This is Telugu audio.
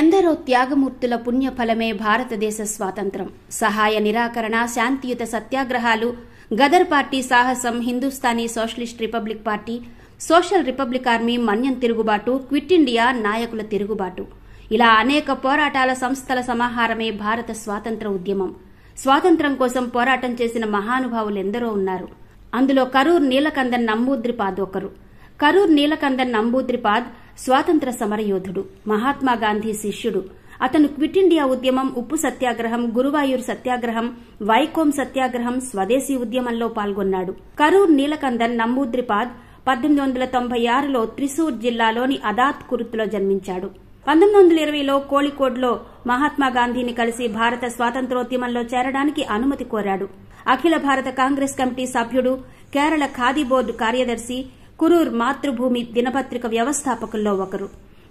ఎందరో త్యాగమూర్తుల పుణ్యఫలమే భారతదేశ స్వాతంత్రం సహాయ నిరాకరణ శాంతియుత సత్యాగ్రహాలు గదర్ పార్టీ సాహసం Hindustani socialist republic party social republic army Manyam తిరుగుబాటు క్విట్ ఇండియా నాయకుల తిరుగుబాటు ఇలా అనేక పోరాటాల సంస్థల సమాహారమే భారత స్వాతంత్ర ఉద్యమం స్వాతంత్రం కోసం పోరాటం చేసిన మహానుభావులెందరో ఉన్నారు అందులో కరూర్ నీలకందన్ నంబూద్రిపాద్ ఒకరు కరూర్ నీలకందన్ నంబూద్రిపాద్ స్వాతంత్ర సమరయోధుడు మహాత్మాగాంధీ శిష్యుడు అతను క్విట్ ఇండియా ఉద్యమం ఉప్పు సత్యాగ్రహం గురువాయూర్ సత్యాగ్రహం వైకోం సత్యాగ్రహం స్వదేశీ ఉద్యమంలో పాల్గొన్నాడు కరూర్ నీలకందన్ నమ్మూద్రిపాద్ పద్దెనిమిది వందల తొంభై ఆరులో త్రిశూర్ జిల్లాలోని అదాత్ కురుత్లో జన్మించాడు పంతొమ్మిది వందల ఇరవైలో కోళికోడ్లో మహాత్మాగాంధీని కలిసి భారత స్వాతంత్రోద్యమంలో చేరడానికి అనుమతి కోరాడు అఖిల భారత కాంగ్రెస్ కమిటీ సభ్యుడు కేరళ ఖాదీ బోర్డు కార్యదర్శి కురూర్ మాతృభూమి దినపత్రిక వ్యవస్థాపకుల్లో ఒకరు